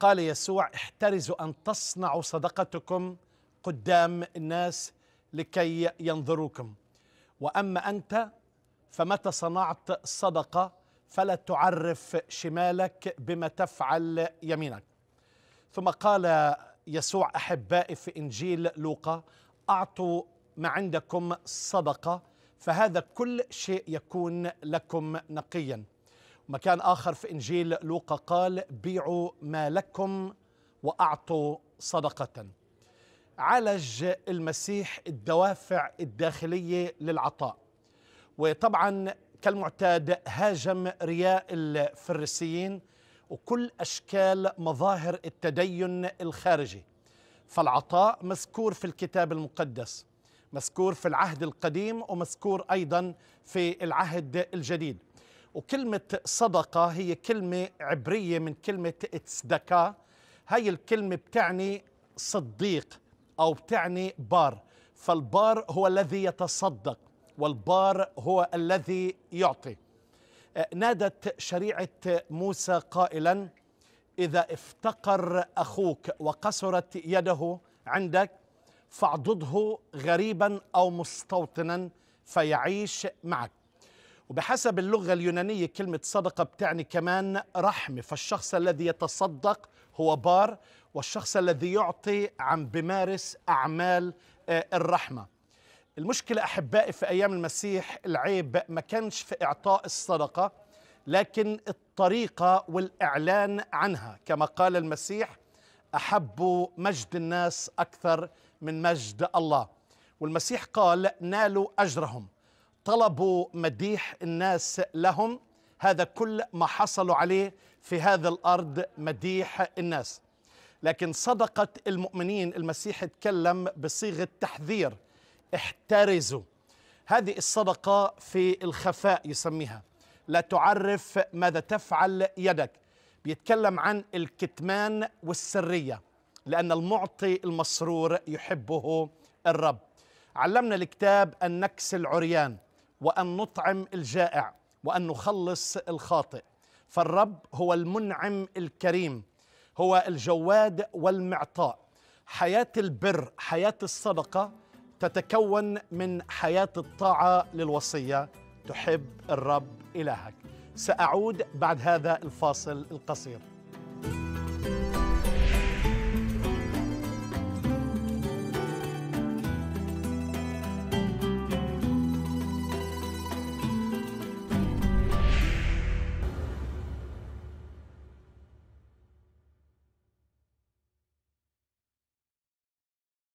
قال يسوع احترزوا أن تصنعوا صدقتكم قدام الناس لكي ينظروكم وأما أنت فمتى صنعت صدقة فلا تعرف شمالك بما تفعل يمينك ثم قال يسوع أحبائي في إنجيل لوقا أعطوا ما عندكم صدقة فهذا كل شيء يكون لكم نقياً مكان آخر في إنجيل لوقا قال بيعوا ما لكم وأعطوا صدقة عالج المسيح الدوافع الداخلية للعطاء وطبعا كالمعتاد هاجم رياء الفريسيين وكل أشكال مظاهر التدين الخارجي فالعطاء مذكور في الكتاب المقدس مذكور في العهد القديم ومذكور أيضا في العهد الجديد وكلمة صدقة هي كلمة عبرية من كلمة اتسدكا هاي الكلمة بتعني صديق أو بتعني بار فالبار هو الذي يتصدق والبار هو الذي يعطي أه، نادت شريعة موسى قائلا إذا افتقر أخوك وقصرت يده عندك فاعضده غريبا أو مستوطنا فيعيش معك وبحسب اللغة اليونانية كلمة صدقة بتعني كمان رحمة فالشخص الذي يتصدق هو بار والشخص الذي يعطي عم بمارس أعمال آه، الرحمة المشكلة أحبائي في أيام المسيح العيب ما كانش في إعطاء الصدقة لكن الطريقة والإعلان عنها كما قال المسيح أحبوا مجد الناس أكثر من مجد الله والمسيح قال نالوا أجرهم طلبوا مديح الناس لهم هذا كل ما حصلوا عليه في هذا الارض مديح الناس لكن صدقه المؤمنين المسيح تكلم بصيغه تحذير احترزوا هذه الصدقه في الخفاء يسميها لا تعرف ماذا تفعل يدك بيتكلم عن الكتمان والسريه لان المعطي المسرور يحبه الرب علمنا الكتاب ان العريان وأن نطعم الجائع وأن نخلص الخاطئ فالرب هو المنعم الكريم هو الجواد والمعطاء حياة البر حياة الصدقة تتكون من حياة الطاعة للوصية تحب الرب إلهك سأعود بعد هذا الفاصل القصير